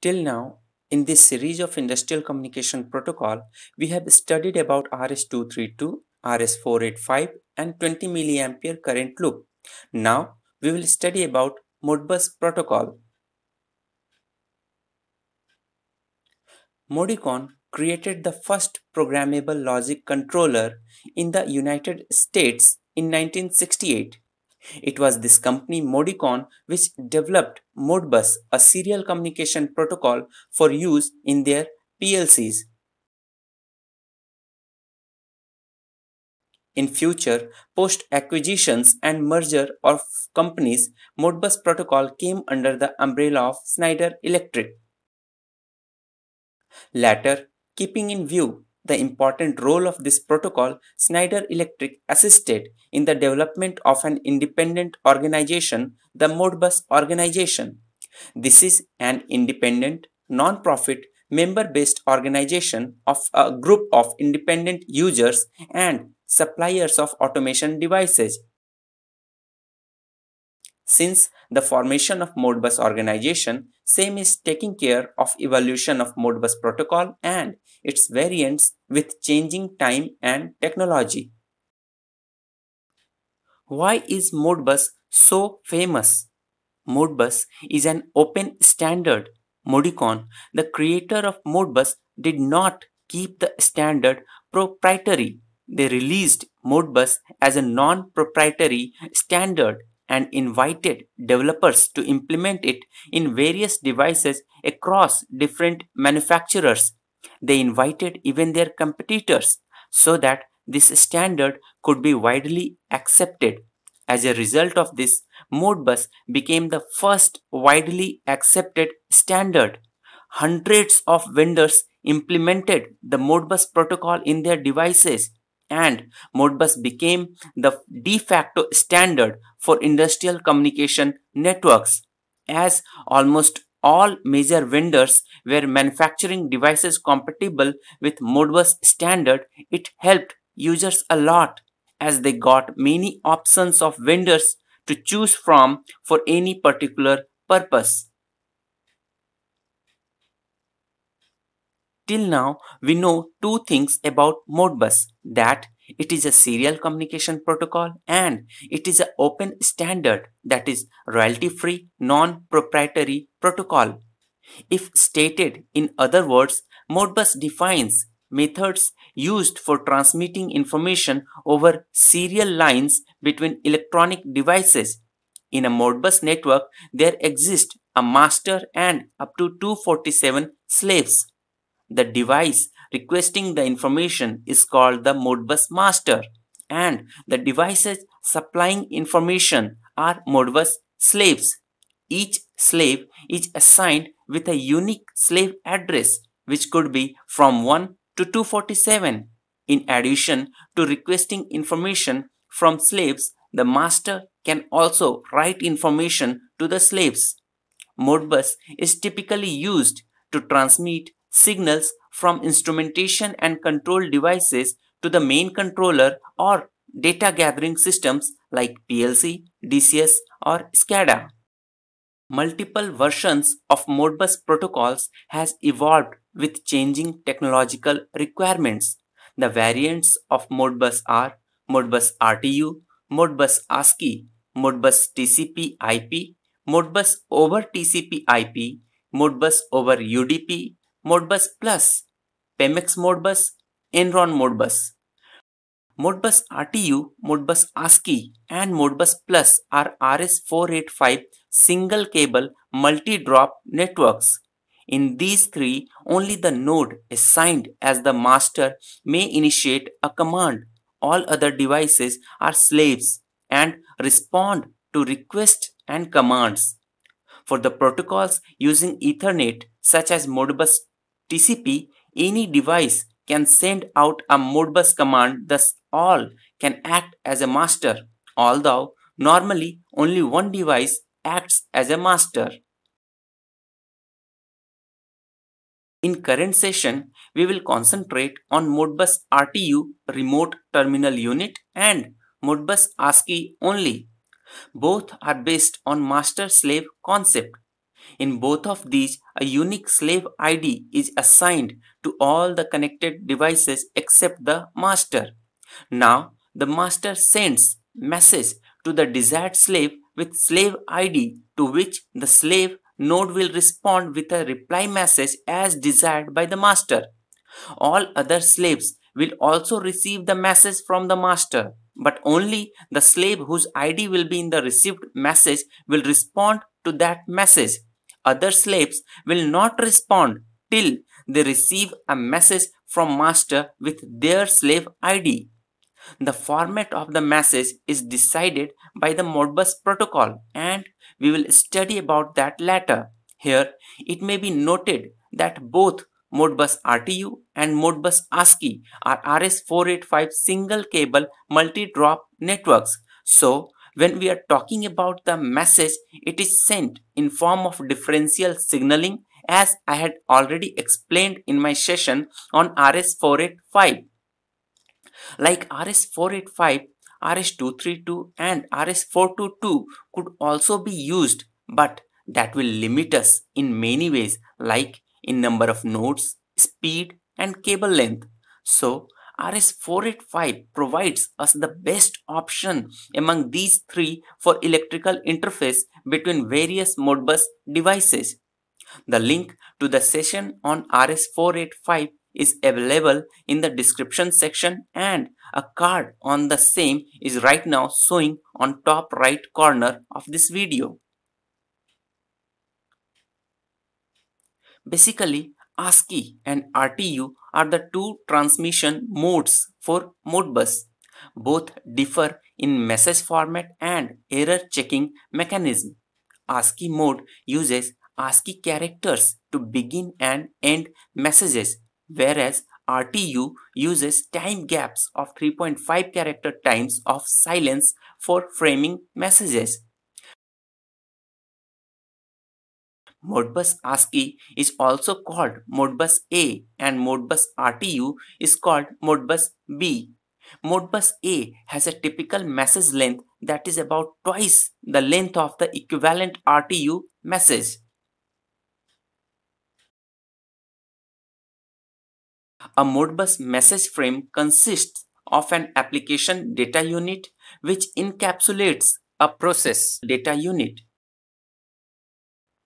Till now, in this series of industrial communication protocol, we have studied about RS-232, RS-485 and 20 mA current loop. Now, we will study about Modbus protocol. Modicon created the first programmable logic controller in the United States in 1968. It was this company Modicon which developed Modbus, a serial communication protocol for use in their PLCs. In future, post acquisitions and merger of companies, Modbus protocol came under the umbrella of Schneider Electric. Later, keeping in view the important role of this protocol, Schneider Electric assisted in the development of an independent organization, the Modbus organization. This is an independent, non-profit, member-based organization of a group of independent users and suppliers of automation devices. Since the formation of Modbus organization, same is taking care of evolution of Modbus protocol and its variants with changing time and technology. Why is Modbus so famous? Modbus is an open standard. Modicon, the creator of Modbus, did not keep the standard proprietary. They released Modbus as a non-proprietary standard and invited developers to implement it in various devices across different manufacturers. They invited even their competitors so that this standard could be widely accepted. As a result of this, Modbus became the first widely accepted standard. Hundreds of vendors implemented the Modbus protocol in their devices and Modbus became the de facto standard for industrial communication networks as almost all major vendors were manufacturing devices compatible with Modbus standard, it helped users a lot as they got many options of vendors to choose from for any particular purpose. Till now, we know two things about Modbus that it is a serial communication protocol and it is an open standard that is royalty-free non-proprietary protocol. If stated in other words, Modbus defines methods used for transmitting information over serial lines between electronic devices. In a Modbus network, there exist a master and up to 247 slaves. The device requesting the information is called the Modbus master and the devices supplying information are Modbus slaves. Each slave is assigned with a unique slave address which could be from 1 to 247. In addition to requesting information from slaves, the master can also write information to the slaves. Modbus is typically used to transmit signals from instrumentation and control devices to the main controller or data gathering systems like PLC, DCS or SCADA. Multiple versions of Modbus protocols has evolved with changing technological requirements. The variants of Modbus are Modbus RTU, Modbus ASCII, Modbus TCP IP, Modbus over TCP IP, Modbus over UDP, Modbus Plus, Pemex Modbus, Enron Modbus. Modbus RTU, Modbus ASCII, and Modbus Plus are RS485 single cable multi drop networks. In these three, only the node assigned as the master may initiate a command. All other devices are slaves and respond to requests and commands. For the protocols using Ethernet, such as Modbus TCP, any device can send out a Modbus command, thus all can act as a master, although normally only one device acts as a master. In current session, we will concentrate on Modbus RTU Remote Terminal Unit and Modbus ASCII only. Both are based on master-slave concept in both of these, a unique slave ID is assigned to all the connected devices except the master. Now, the master sends message to the desired slave with slave ID to which the slave node will respond with a reply message as desired by the master. All other slaves will also receive the message from the master, but only the slave whose ID will be in the received message will respond to that message other slaves will not respond till they receive a message from master with their slave ID. The format of the message is decided by the Modbus protocol and we will study about that later. Here, it may be noted that both Modbus RTU and Modbus ASCII are RS485 single cable multi-drop networks. So, when we are talking about the message it is sent in form of differential signaling as I had already explained in my session on RS485. Like RS485, RS232 and RS422 could also be used but that will limit us in many ways like in number of nodes, speed and cable length. So RS485 provides us the best option among these three for electrical interface between various Modbus devices. The link to the session on RS485 is available in the description section and a card on the same is right now showing on top right corner of this video. Basically, ASCII and RTU are the two transmission modes for Modbus. Both differ in message format and error checking mechanism. ASCII mode uses ASCII characters to begin and end messages, whereas RTU uses time gaps of 3.5 character times of silence for framing messages. Modbus ASCII is also called Modbus A and Modbus RTU is called Modbus B. Modbus A has a typical message length that is about twice the length of the equivalent RTU message. A Modbus message frame consists of an application data unit which encapsulates a process data unit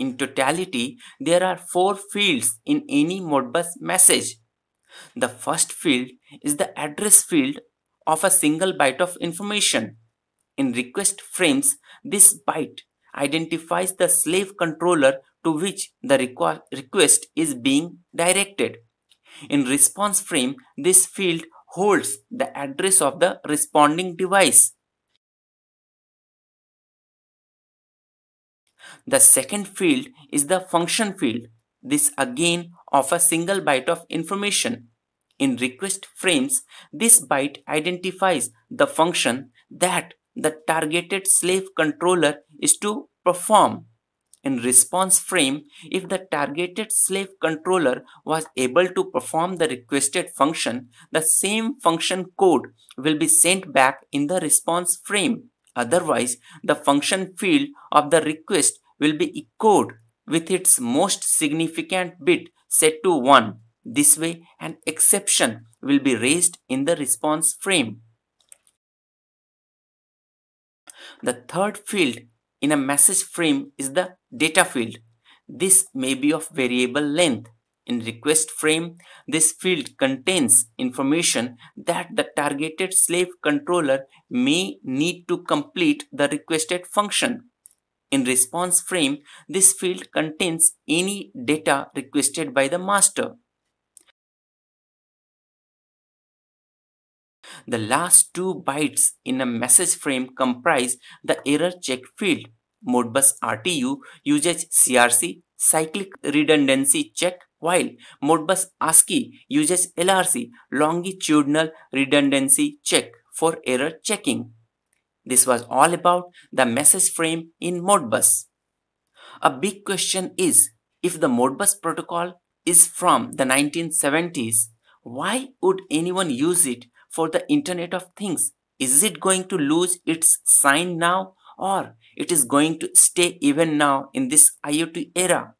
in totality, there are four fields in any Modbus message. The first field is the address field of a single byte of information. In request frames, this byte identifies the slave controller to which the requ request is being directed. In response frame, this field holds the address of the responding device. The second field is the function field. This again of a single byte of information. In request frames, this byte identifies the function that the targeted slave controller is to perform. In response frame, if the targeted slave controller was able to perform the requested function, the same function code will be sent back in the response frame. Otherwise, the function field of the request will be echoed with its most significant bit set to 1. This way, an exception will be raised in the response frame. The third field in a message frame is the data field. This may be of variable length. In request frame, this field contains information that the targeted slave controller may need to complete the requested function. In response frame, this field contains any data requested by the master. The last two bytes in a message frame comprise the error check field. Modbus RTU uses CRC, cyclic redundancy check, while Modbus ASCII uses LRC, longitudinal redundancy check for error checking. This was all about the message frame in Modbus. A big question is, if the Modbus protocol is from the 1970s, why would anyone use it for the Internet of Things? Is it going to lose its shine now or it is going to stay even now in this IoT era?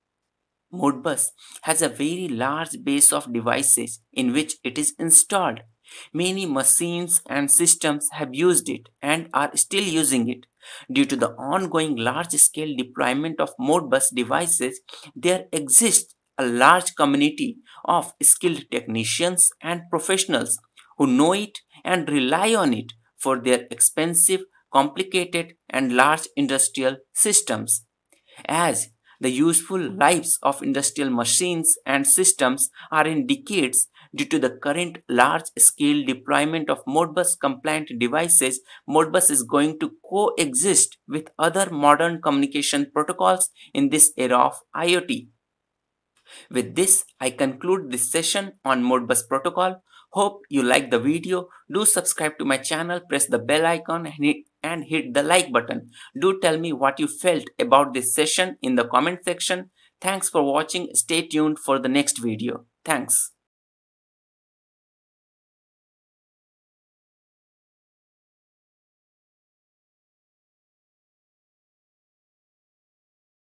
Modbus has a very large base of devices in which it is installed. Many machines and systems have used it and are still using it. Due to the ongoing large-scale deployment of Modbus devices, there exists a large community of skilled technicians and professionals who know it and rely on it for their expensive, complicated and large industrial systems. As the useful lives of industrial machines and systems are in decades Due to the current large-scale deployment of Modbus-compliant devices, Modbus is going to coexist with other modern communication protocols in this era of IoT. With this, I conclude this session on Modbus protocol. Hope you like the video. Do subscribe to my channel, press the bell icon and hit, and hit the like button. Do tell me what you felt about this session in the comment section. Thanks for watching. Stay tuned for the next video. Thanks.